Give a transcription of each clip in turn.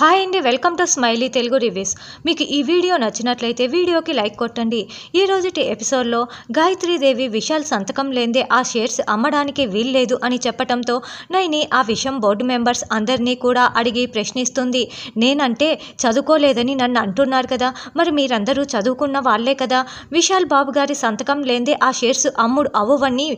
hi అండి welcome to smiley Telugu reviews మీకు ఈ వీడియో నచ్చినట్లయితే వీడియోకి లైక్ కొట్టండి ఈ రోజుటి ఎపిసోడ్లో గాయత్రీదేవి విశాల్ సంతకం లేదే ఆ షేర్స్ అమ్మడానికి వీల్లేదు అని చెప్పటంతో నైని ఆ విషయం బోర్డు మెంబర్స్ అందరినీ కూడా అడిగి ప్రశ్నిస్తుంది నేనంటే చదువుకోలేదని నన్ను అంటున్నారు కదా మరి మీరందరూ చదువుకున్న వాళ్లే కదా విశాల్ బాబు గారి సంతకం లేదే ఆ షేర్స్ అమ్ముడు అవ్వని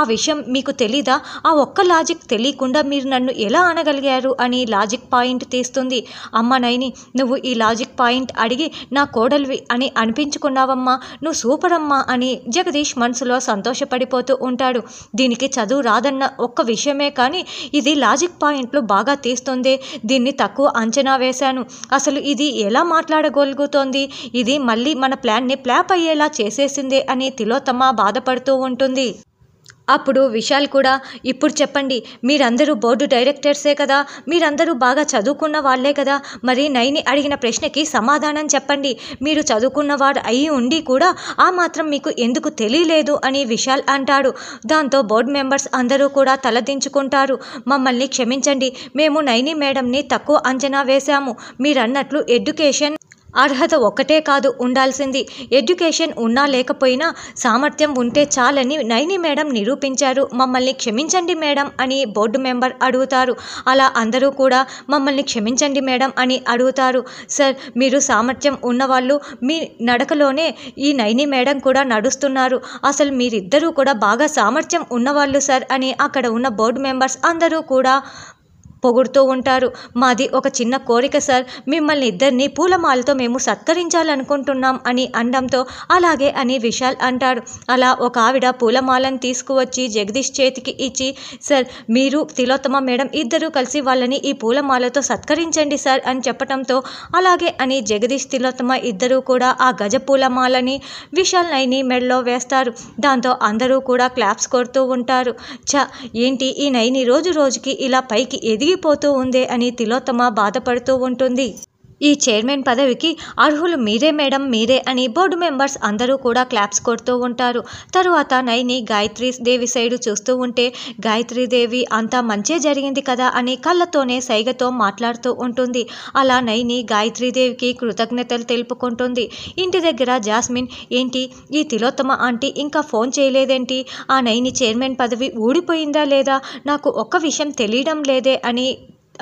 ఆ విషయం మీకు తెలీదా ఆ ఒక్క లాజిక్ తెలియకుండా మీరు నన్ను ఎలా అనగలిగారు అని లాజిక్ పాయింట్ తీస్తుంది అమ్మ నైని నువ్వు ఈ లాజిక్ పాయింట్ అడిగి నా కోడలివి అని అనిపించుకున్నావమ్మా నువ్వు సూపర్ అమ్మా అని జగదీష్ మనసులో సంతోషపడిపోతూ ఉంటాడు దీనికి చదువు రాదన్న ఒక్క విషయమే కానీ ఇది లాజిక్ పాయింట్లు బాగా తీస్తుంది దీన్ని తక్కువ అంచనా వేశాను అసలు ఇది ఎలా మాట్లాడగలుగుతోంది ఇది మళ్ళీ మన ప్లాన్ని ప్లాప్ అయ్యేలా చేసేసిందే అని తిలోతమ్మ బాధపడుతూ ఉంటుంది అప్పుడు విశాల్ కూడా ఇప్పుడు చెప్పండి మీరందరూ బోర్డు డైరెక్టర్సే కదా మీరందరూ బాగా చదువుకున్న వాళ్లే కదా మరి నైని అడిగిన ప్రశ్నకి సమాధానం చెప్పండి మీరు చదువుకున్నవారు అయి ఉండి కూడా ఆ మాత్రం మీకు ఎందుకు తెలియలేదు అని విశాల్ అంటాడు దాంతో బోర్డు మెంబర్స్ అందరూ కూడా తలదించుకుంటారు మమ్మల్ని క్షమించండి మేము నైని మేడంని తక్కువ అంచనా వేశాము మీరన్నట్లు ఎడ్యుకేషన్ అర్హత ఒక్కటే కాదు ఉండాల్సింది ఎడ్యుకేషన్ ఉన్నా లేకపోయినా సామర్థ్యం ఉంటే చాలని నైని మేడం నిరూపించారు మమ్మల్ని క్షమించండి మేడం అని బోర్డు మెంబర్ అడుగుతారు అలా అందరూ కూడా మమ్మల్ని క్షమించండి మేడం అని అడుగుతారు సార్ మీరు సామర్థ్యం ఉన్నవాళ్ళు మీ నడకలోనే ఈ నైని మేడం కూడా నడుస్తున్నారు అసలు మీరిద్దరూ కూడా బాగా సామర్థ్యం ఉన్నవాళ్ళు సార్ అని అక్కడ ఉన్న బోర్డు మెంబర్స్ అందరూ కూడా పొగుడుతూ ఉంటారు మాది ఒక చిన్న కోరిక సార్ మిమ్మల్ని ఇద్దరిని పూలమాలతో మేము సత్కరించాలనుకుంటున్నాం అని అండంతో అలాగే అని విశాల్ అంటాడు అలా ఒక ఆవిడ పూలమాలను తీసుకువచ్చి జగదీష్ చేతికి ఇచ్చి సార్ మీరు తిలోత్తమ మేడం ఇద్దరు కలిసి వాళ్ళని ఈ పూలమాలతో సత్కరించండి సార్ అని చెప్పటంతో అలాగే అని జగదీష్ తిలోత్తమ ఇద్దరూ కూడా ఆ గజ పూలమాలని విశాల్ నైని మెడలో వేస్తారు దాంతో అందరూ కూడా క్లాప్స్ కొడుతూ ఉంటారు చ ఏంటి ఈ నైని రోజు రోజుకి ఇలా పైకి ఎదిగి మునిగిపోతూ ఉందే అని తిలోత్తమ బాధపడుతూ ఉంటుంది ఈ చైర్మన్ పదవికి అర్హులు మీరే మేడం మీరే అని బోర్డు మెంబర్స్ అందరూ కూడా క్లాప్స్ కొడుతూ ఉంటారు తరువాత నైని గాయత్రి దేవి సైడు చూస్తూ ఉంటే గాయత్రి దేవి అంతా మంచే జరిగింది కదా అని కళ్ళతోనే సైగతో మాట్లాడుతూ ఉంటుంది అలా నైని గాయత్రి దేవికి కృతజ్ఞతలు తెలుపుకుంటుంది ఇంటి దగ్గర జాస్మిన్ ఏంటి ఈ తిలోత్తమ ఆంటీ ఇంకా ఫోన్ చేయలేదేంటి ఆ నైని చైర్మన్ పదవి ఊడిపోయిందా లేదా నాకు ఒక్క విషయం తెలియడం లేదే అని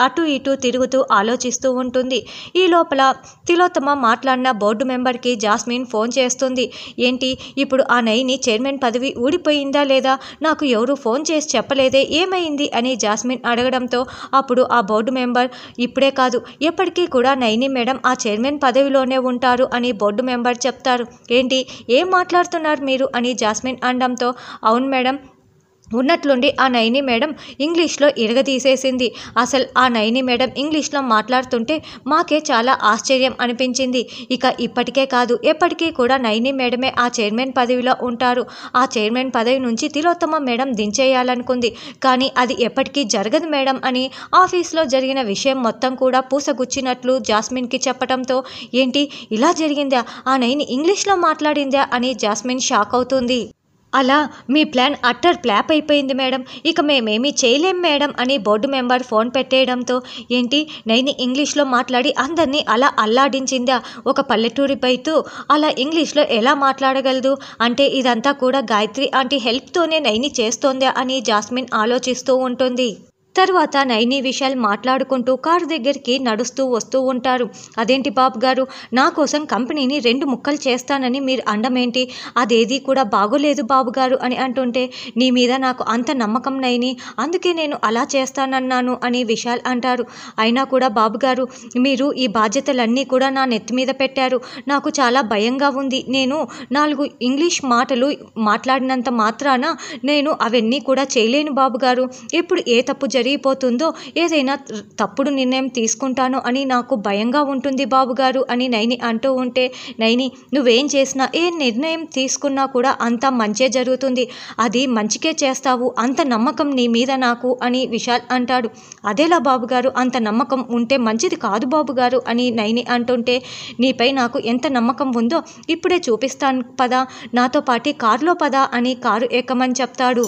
అటు ఇటు తిరుగుతూ ఆలోచిస్తూ ఉంటుంది ఈ లోపల తిలోత్తమ మాట్లాడిన బోర్డు మెంబర్కి జాస్మిన్ ఫోన్ చేస్తుంది ఏంటి ఇప్పుడు ఆ నైని చైర్మన్ పదవి ఊడిపోయిందా లేదా నాకు ఎవరు ఫోన్ చేసి చెప్పలేదే ఏమైంది అని జాస్మిన్ అడగడంతో అప్పుడు ఆ బోర్డు మెంబర్ ఇప్పుడే కాదు ఎప్పటికీ కూడా నైని మేడం ఆ చైర్మన్ పదవిలోనే ఉంటారు అని బోర్డు మెంబర్ చెప్తారు ఏంటి ఏం మాట్లాడుతున్నారు మీరు అని జాస్మిన్ అనడంతో అవును మేడం ఉన్నట్లుండి ఆ నయని మేడం ఇంగ్లీష్లో ఇరగదీసేసింది అసలు ఆ నయని మేడం ఇంగ్లీష్లో మాట్లాడుతుంటే మాకే చాలా ఆశ్చర్యం అనిపించింది ఇక ఇప్పటికే కాదు ఎప్పటికీ కూడా నయని మేడమే ఆ చైర్మన్ పదవిలో ఉంటారు ఆ చైర్మన్ పదవి నుంచి తిలోత్తమ మేడం దించేయాలనుకుంది కానీ అది ఎప్పటికీ జరగదు మేడం అని ఆఫీస్లో జరిగిన విషయం మొత్తం కూడా పూసగుచ్చినట్లు జాస్మిన్కి చెప్పడంతో ఏంటి ఇలా జరిగిందా ఆ నయని ఇంగ్లీష్లో మాట్లాడిందా అని జాస్మిన్ షాక్ అవుతుంది అలా మీ ప్లాన్ అట్టర్ ప్లాప్ అయిపోయింది మేడం ఇక మేమేమీ చేయలేం మేడం అని బోర్డు మెంబర్ ఫోన్ పెట్టేయడంతో ఏంటి నైని ఇంగ్లీష్లో మాట్లాడి అందరినీ అలా అల్లాడించిందా ఒక పల్లెటూరి బయతు అలా ఇంగ్లీష్లో ఎలా మాట్లాడగలదు అంటే ఇదంతా కూడా గాయత్రి ఆంటీ హెల్ప్తోనే నైని చేస్తోందా అని జాస్మిన్ ఆలోచిస్తూ ఉంటుంది తర్వాత నైని విశాల్ మాట్లాడుకుంటూ కారు దగ్గరికి నడుస్తూ వస్తూ ఉంటారు అదేంటి బాబు గారు నా కోసం కంపెనీని రెండు ముక్కలు చేస్తానని మీరు అండమేంటి అదేది కూడా బాగోలేదు బాబు గారు అని అంటుంటే నీ మీద నాకు అంత నమ్మకం నైని అందుకే నేను అలా చేస్తానన్నాను అని విశాల్ అంటారు అయినా కూడా బాబు గారు మీరు ఈ బాధ్యతలన్నీ కూడా నా నెత్తి మీద పెట్టారు నాకు చాలా భయంగా ఉంది నేను నాలుగు ఇంగ్లీష్ మాటలు మాట్లాడినంత మాత్రాన నేను అవన్నీ కూడా చేయలేను బాబు గారు ఇప్పుడు ఏ తప్పు జరిగిపోతుందో ఏదైనా తప్పుడు నిర్ణయం తీసుకుంటాను అని నాకు భయంగా ఉంటుంది బాబుగారు అని నైని అంటూ ఉంటే నైని నువ్వేం చేసినా ఏ నిర్ణయం తీసుకున్నా కూడా అంత మంచే జరుగుతుంది అది మంచికే చేస్తావు అంత నమ్మకం నీ మీద నాకు అని విశాల్ అంటాడు అదేలా బాబుగారు అంత నమ్మకం ఉంటే మంచిది కాదు బాబుగారు అని నైని అంటుంటే నీపై నాకు ఎంత నమ్మకం ఉందో ఇప్పుడే చూపిస్తాను పదా నాతో పాటి కారులో పదా అని కారు ఏకమని చెప్తాడు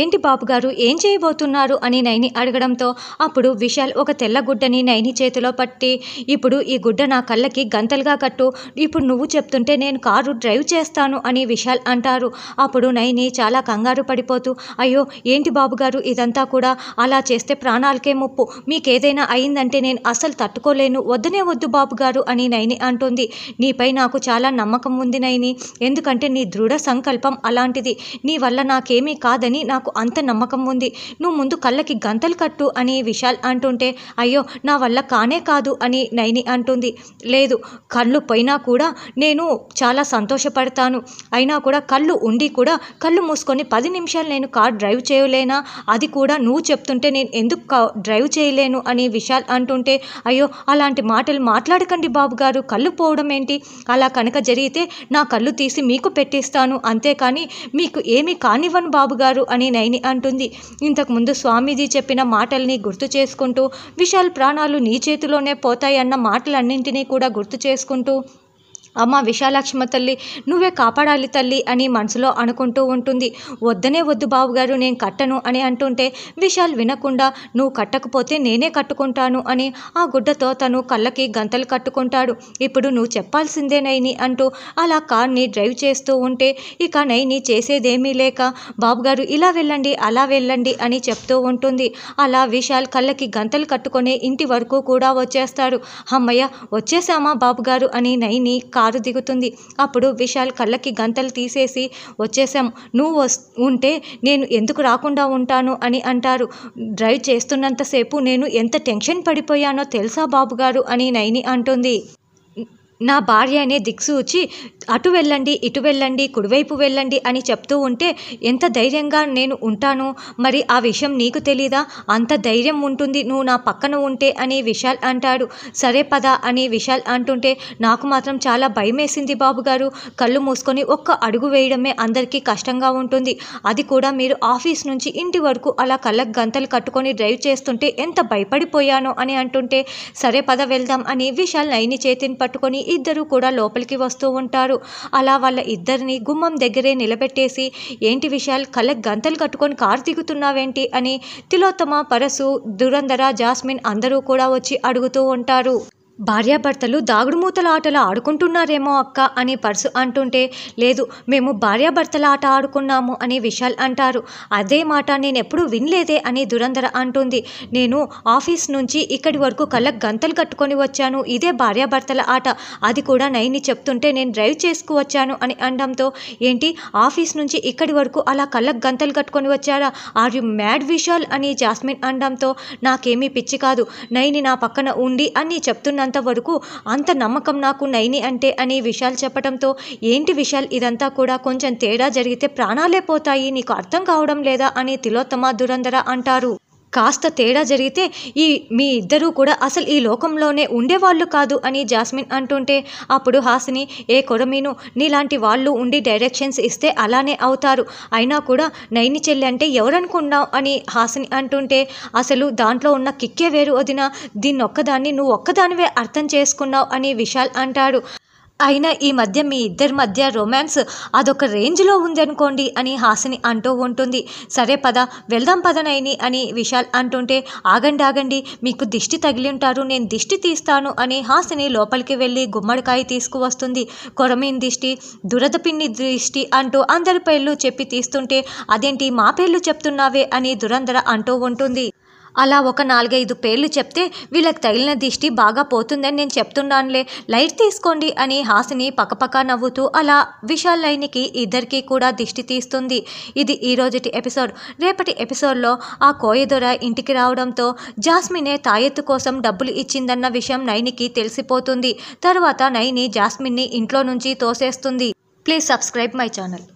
ఏంటి బాబుగారు ఏం చేయబోతున్నారు అని నైని అడగడంతో అప్పుడు విశాల్ ఒక తెల్ల గుడ్డని నైని చేతిలో పట్టి ఇప్పుడు ఈ గుడ్డ నా కళ్ళకి గంతలుగా కట్టు ఇప్పుడు నువ్వు చెప్తుంటే నేను కారు డ్రైవ్ చేస్తాను అని విశాల్ అంటారు అప్పుడు నైని చాలా కంగారు పడిపోతూ అయ్యో ఏంటి బాబుగారు ఇదంతా కూడా అలా చేస్తే ప్రాణాలకే ముప్పు మీకేదైనా అయిందంటే నేను అసలు తట్టుకోలేను వద్దనే వద్దు బాబుగారు అని నైని అంటుంది నీపై నాకు చాలా నమ్మకం ఉంది నైని ఎందుకంటే నీ దృఢ సంకల్పం అలాంటిది నీ వల్ల నాకేమీ కాదని నా నాకు అంత నమ్మకం ఉంది నువ్వు ముందు కళ్ళకి గంతలు కట్టు అని విశాల్ అంటుంటే అయ్యో నా వల్ల కానే కాదు అని నైని అంటుంది లేదు కళ్ళు పోయినా కూడా నేను చాలా సంతోషపడతాను అయినా కూడా కళ్ళు ఉండి కూడా కళ్ళు మూసుకొని పది నిమిషాలు నేను కార్ డ్రైవ్ చేయలేనా అది కూడా నువ్వు చెప్తుంటే నేను ఎందుకు డ్రైవ్ చేయలేను అని విశాల్ అంటుంటే అయ్యో అలాంటి మాటలు మాట్లాడకండి బాబు గారు కళ్ళు పోవడం ఏంటి అలా కనుక జరిగితే నా కళ్ళు తీసి మీకు పెట్టేస్తాను అంతేకాని మీకు ఏమీ కానివ్వను బాబుగారు అని అని నైని అంటుంది ఇంతకుముందు స్వామీజీ చెప్పిన మాటల్ని గుర్తు చేసుకుంటూ విశాల్ ప్రాణాలు నీ చేతిలోనే పోతాయన్న మాటలన్నింటినీ కూడా గుర్తు చేసుకుంటూ అమ్మ విశాలక్ష్మ తల్లి నువ్వే కాపాడాలి తల్లి అని మనసులో అనుకుంటూ ఉంటుంది వద్దనే వద్దు బావుగారు నేను కట్టను అని అంటుంటే విశాల్ వినకుండా నువ్వు కట్టకపోతే నేనే కట్టుకుంటాను అని ఆ గుడ్డతో తను కళ్ళకి గంతలు కట్టుకుంటాడు ఇప్పుడు నువ్వు చెప్పాల్సిందే నైని అంటూ అలా కార్ని డ్రైవ్ చేస్తూ ఉంటే ఇక నైని చేసేదేమీ లేక బాబుగారు ఇలా వెళ్ళండి అలా వెళ్ళండి అని చెప్తూ ఉంటుంది అలా విశాల్ కళ్ళకి గంతలు కట్టుకునే ఇంటి వరకు కూడా వచ్చేస్తాడు అమ్మయ్య వచ్చేసామా బాబుగారు అని నైని కా కారు దిగుతుంది అప్పుడు విశాల్ కళ్ళకి గంతలు తీసేసి వచ్చేసాం నువ్వు ఉంటే నేను ఎందుకు రాకుండా ఉంటాను అని అంటారు డ్రైవ్ చేస్తున్నంతసేపు నేను ఎంత టెన్షన్ పడిపోయానో తెలుసా బాబుగారు అని నైని అంటుంది నా భార్య అనే దిక్సూచి అటు వెళ్ళండి ఇటు వెళ్ళండి కుడివైపు వెళ్ళండి అని చెప్తూ ఉంటే ఎంత ధైర్యంగా నేను ఉంటాను మరి ఆ విషయం నీకు తెలీదా అంత ధైర్యం ఉంటుంది నువ్వు నా పక్కన ఉంటే అని విశాల్ అంటాడు సరే పద అని విశాల్ అంటుంటే నాకు మాత్రం చాలా భయమేసింది బాబుగారు కళ్ళు మూసుకొని ఒక్క అడుగు వేయడమే అందరికీ కష్టంగా ఉంటుంది అది కూడా మీరు ఆఫీస్ నుంచి ఇంటి వరకు అలా కళ్ళకు గంతలు కట్టుకొని డ్రైవ్ చేస్తుంటే ఎంత భయపడిపోయానో అని అంటుంటే సరే పద వెళ్దాం అని విశాల్ నైని చేతిని పట్టుకొని ఇద్దరు కూడా లోపలికి వస్తూ ఉంటారు అలా వాళ్ళ ఇద్దరిని గుమ్మం దగ్గరే నిలబెట్టేసి ఏంటి విశాల్ కళ్ళకు గంతలు కట్టుకొని కారు దిగుతున్నావేంటి అని తిలోత్తమ పరసు దురంధర జాస్మిన్ అందరూ కూడా వచ్చి అడుగుతూ ఉంటారు భార్యాభర్తలు దాగుడుమూతల ఆటలు ఆడుకుంటున్నారేమో అక్క అని పర్సు అంటుంటే లేదు మేము భార్యాభర్తల ఆట ఆడుకున్నాము అని విశాల్ అంటారు అదే మాట నేను ఎప్పుడు వినలేదే అని దురంధర అంటుంది నేను ఆఫీస్ నుంచి ఇక్కడి వరకు కళ్ళకు గంతలు కట్టుకొని వచ్చాను ఇదే భార్యాభర్తల ఆట అది కూడా నైని చెప్తుంటే నేను డ్రైవ్ చేసుకువచ్చాను అని అనడంతో ఏంటి ఆఫీస్ నుంచి ఇక్కడి వరకు అలా కళ్ళకు గంతలు కట్టుకొని వచ్చారా ఆర్ యు మ్యాడ్ విశాల్ అని జాస్మిన్ అనడంతో నాకేమీ పిచ్చి కాదు నైని నా పక్కన ఉండి అని చెప్తున్నా ఉన్నంత వరకు అంత నమ్మకం నాకు నైని అంటే అని విషయాలు చెప్పడంతో ఏంటి విషయాలు ఇదంతా కూడా కొంచెం తేడా జరిగితే ప్రాణాలే పోతాయి నీకు అర్థం కావడం లేదా అని తిలోత్తమ దురంధర అంటారు కాస్త తేడా జరిగితే ఈ మీ ఇద్దరూ కూడా అసలు ఈ లోకంలోనే ఉండేవాళ్ళు కాదు అని జాస్మిన్ అంటుంటే అప్పుడు హాసిని ఏ కొరమీను నీలాంటి వాళ్ళు ఉండి డైరెక్షన్స్ ఇస్తే అలానే అవుతారు అయినా కూడా నైని చెల్లి అంటే ఎవరనుకున్నావు అని హాసిని అంటుంటే అసలు దాంట్లో ఉన్న కిక్కే వేరు వదిన దీన్నొక్కదాన్ని నువ్వు ఒక్కదానివే అర్థం చేసుకున్నావు అని విశాల్ అంటాడు అయినా ఈ మధ్య మీ ఇద్దరి మధ్య రొమాన్స్ అదొక రేంజ్లో ఉంది అనుకోండి అని హాసిని అంటూ ఉంటుంది సరే పద వెళ్దాం పద నైని అని విశాల్ అంటుంటే ఆగండి ఆగండి మీకు దిష్టి తగిలి ఉంటారు నేను దిష్టి తీస్తాను అని హాసిని లోపలికి వెళ్ళి గుమ్మడికాయ తీసుకువస్తుంది కొరమీన్ దిష్టి దురద పిన్ని దిష్టి అంటూ అందరి పేర్లు చెప్పి తీస్తుంటే అదేంటి మా పేర్లు చెప్తున్నావే అని దురంధర అంటూ ఉంటుంది అలా ఒక నాలుగైదు పేర్లు చెప్తే వీళ్ళకి తగిలిన దిష్టి బాగా పోతుందని నేను చెప్తున్నానులే లైట్ తీసుకోండి అని హాసిని పక్కపక్క నవ్వుతూ అలా విశాల్ లైన్కి ఇద్దరికీ కూడా దిష్టి తీస్తుంది ఇది ఈరోజుటి ఎపిసోడ్ రేపటి ఎపిసోడ్లో ఆ కోయదొర ఇంటికి రావడంతో జాస్మినే తాయెత్తు కోసం డబ్బులు ఇచ్చిందన్న విషయం నైనికి తెలిసిపోతుంది తర్వాత నైని జాస్మిన్ని ఇంట్లో నుంచి తోసేస్తుంది ప్లీజ్ సబ్స్క్రైబ్ మై ఛానల్